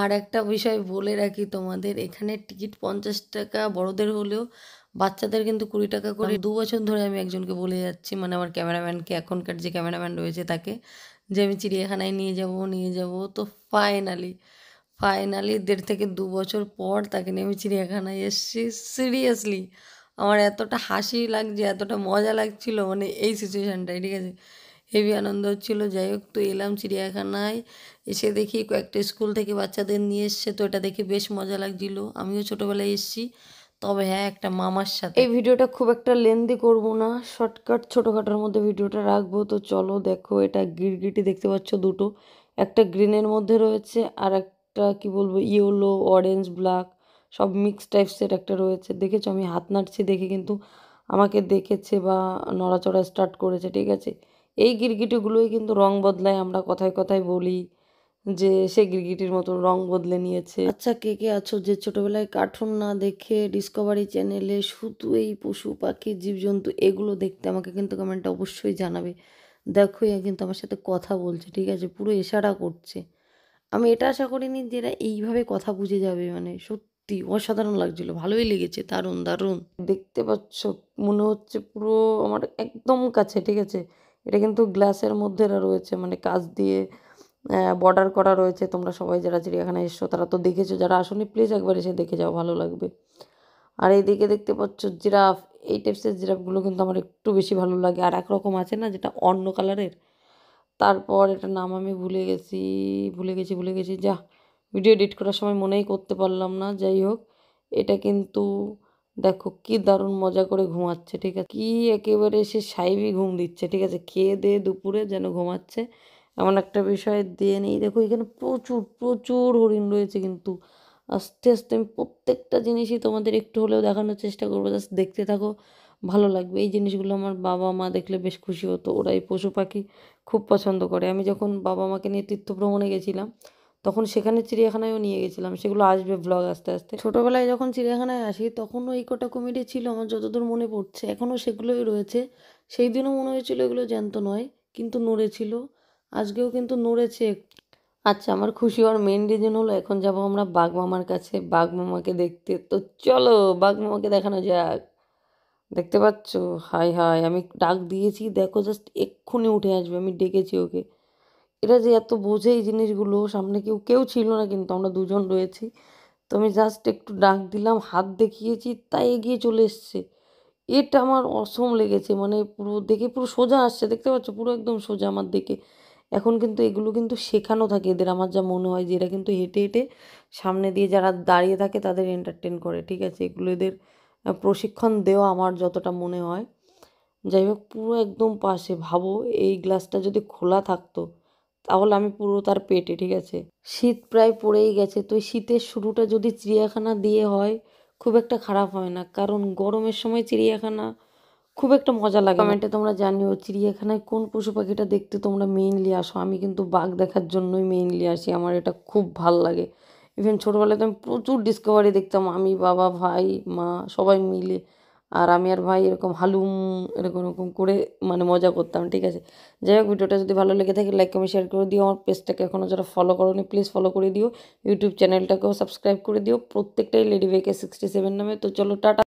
আর একটা বিষয় বলে রাখি তোমাদের এখানে টিকিট পঞ্চাশ টাকা বড়দের হলেও বাচ্চাদের কিন্তু কুড়ি টাকা করে দু বছর ধরে আমি একজনকে বলে যাচ্ছি মানে আমার ক্যামেরাম্যানকে এখনকার যে ক্যামেরাম্যান রয়েছে তাকে যে আমি চিড়িয়াখানায় নিয়ে যাব নিয়ে যাব তো ফাইনালি ফাইনালি দেড় থেকে দু বছর পর তাকে নিয়ে আমি চিড়িয়াখানায় এসেছি সিরিয়াসলি আমার এতটা হাসি লাগছে এতটা মজা লাগছিল মানে এই সিচুয়েশানটাই ঠিক আছে হেভি আনন্দ হচ্ছিল যাই হোক তো এলাম চিড়িয়াখানায় এসে দেখি কয়েকটা স্কুল থেকে বাচ্চাদের নিয়ে এসছে তো এটা দেখে বেশ মজা লাগছিল আমিও ছোটোবেলায় এসেছি তবে হ্যাঁ একটা মামার সাথে এই ভিডিওটা খুব একটা লেন্দি করব না শর্টকাট ছোটোখাটোর মধ্যে ভিডিওটা রাখবো তো চলো দেখো এটা গিরগিটি দেখতে পাচ্ছ দুটো একটা গ্রিনের মধ্যে রয়েছে আর একটা কি বলবো ইয়েলো অরেঞ্জ ব্ল্যাক সব মিক্স টাইপসের একটা রয়েছে দেখেছো আমি হাত নাড়ছি দেখে কিন্তু আমাকে দেখেছে বা নড়াচড়া স্টার্ট করেছে ঠিক আছে এই গিরগিটিগুলোই কিন্তু রং বদলায় আমরা কথায় কথায় বলি যে সে গিরগিটির মতো রং বদলে নিয়েছে আচ্ছা কে কে আছো যে ছোটোবেলায় কার্টুন না দেখে ডিসকভারি চ্যানেলে শুধু এই পশু পাখি জীবজন্তু এগুলো দেখতে আমাকে কিন্তু কমেন্টটা অবশ্যই জানাবে দেখো এ কিন্তু আমার সাথে কথা বলছে ঠিক আছে পুরো এশারা করছে আমি এটা আশা করিনি যে এরা এইভাবে কথা বুঝে যাবে মানে সত্যি অসাধারণ লাগছিল ভালোই লেগেছে দারুণ দারুণ দেখতে পাচ্ছ মনে হচ্ছে পুরো আমার একদম কাছে ঠিক আছে এটা কিন্তু গ্লাসের মধ্যে রয়েছে মানে কাজ দিয়ে বর্ডার করা রয়েছে তোমরা সবাই যারা চিড়িয়াখানা এসছো তারা তো দেখেছো যারা আসনি প্লিজ একবার এসে দেখে যাও ভালো লাগবে আর এইদিকে দেখতে পাচ্ছ জিরাফ এই টাইপসের জিরাফগুলো কিন্তু আমার একটু বেশি ভালো লাগে আর একরকম আছে না যেটা অন্য কালারের তারপর এটা নাম আমি ভুলে গেছি ভুলে গেছি ভুলে গেছি যা ভিডিও এডিট করার সময় মনেই করতে পারলাম না যাই হোক এটা কিন্তু দেখো কি দারুণ মজা করে ঘুমাচ্ছে ঠিক আছে কি একেবারে সে সাইবি ঘুম দিচ্ছে ঠিক আছে খেয়ে দিয়ে দুপুরে যেন ঘুমাচ্ছে এমন একটা বিষয় দিয়ে নেই দেখো এখানে প্রচুর প্রচুর হরিণ রয়েছে কিন্তু আস্তে আস্তে আমি প্রত্যেকটা জিনিসই তোমাদের একটু হলেও দেখানোর চেষ্টা করবো জাস্ট দেখতে থাকো ভালো লাগবে এই জিনিসগুলো আমার বাবা মা দেখলে বেশ খুশি হতো ওরা এই পশু পাখি খুব পছন্দ করে আমি যখন বাবা মাকে নিয়ে তীর্থ ভ্রমণে গেছিলাম তখন সেখানে চিড়িয়াখানায়ও নিয়ে গেছিলাম সেগুলো আসবে ব্লগ আস্তে আস্তে ছোটোবেলায় যখন চিড়িয়াখানায় আসি তখনও এই কটা কুমিরে ছিল আমার যতদূর মনে পড়ছে এখনও সেগুলোই রয়েছে সেই দিনও মনে হয়েছিল এগুলো জ্যান্ত নয় কিন্তু নড়েছিল আজকেও কিন্তু নড়েছে আচ্ছা আমার খুশি হওয়ার মেন রিজন হলো এখন যাব আমরা বাঘ মামার কাছে বাঘ মামাকে দেখতে তো চলো বাঘ মামাকে দেখানো যাক দেখতে পাচ্ছ হাই হাই আমি ডাক দিয়েছি দেখো জাস্ট এক্ষুনি উঠে আসবে আমি ডেকেছি ওকে এরা যে এত বোঝে এই জিনিসগুলো সামনে কেউ কেউ ছিল না কিন্তু আমরা দুজন রয়েছি তো আমি জাস্ট একটু ডাক দিলাম হাত দেখিয়েছি তাই এগিয়ে চলে এসছে এটা আমার অসম লেগেছে মানে পুরো দেখে পুরো সোজা আসছে দেখতে পাচ্ছ পুরো একদম সোজা আমার দিকে এখন কিন্তু এগুলো কিন্তু শেখানো থাকে এদের আমার যা মনে হয় যে এরা কিন্তু হেঁটে হেঁটে সামনে দিয়ে যারা দাঁড়িয়ে থাকে তাদের এন্টারটেন করে ঠিক আছে এগুলো এদের প্রশিক্ষণ দেওয়া আমার যতটা মনে হয় যাই হোক পুরো একদম পাশে ভাবো এই গ্লাসটা যদি খোলা থাকতো তাহলে আমি পুরো তার পেটে ঠিক আছে শীত প্রায় পড়েই গেছে তো শীতের শুরুটা যদি চিড়িয়াখানা দিয়ে হয় খুব একটা খারাপ হয় না কারণ গরমের সময় চিড়িয়াখানা খুব একটা মজা লাগে কমেন্টে তোমরা জানিও চিড়িয়াখানায় কোন পশু পাখিটা দেখতে তোমরা মেইনলি আসো আমি কিন্তু বাঘ দেখার জন্যই মেইনলি আসি আমার এটা খুব ভাল লাগে ইভেন ছোটোবেলায় তো আমি প্রচুর ডিসকভারি দেখতাম আমি বাবা ভাই মা সবাই মিলে আর আমি আর ভাই এরকম হালুম এরকম এরকম করে মানে মজা করতাম ঠিক আছে যাই হোক ভিডিওটা যদি ভালো লেগে থাকে লাইক কমেন্ট শেয়ার করে দিও আমার পেজটাকে এখনও যারা ফলো করোনি প্লিজ ফলো করে দিও ইউটিউব চ্যানেলটাকেও সাবস্ক্রাইব করে দিও প্রত্যেকটাই লেডি বেকে সিক্সটি সেভেন নামে তো চলো টাটা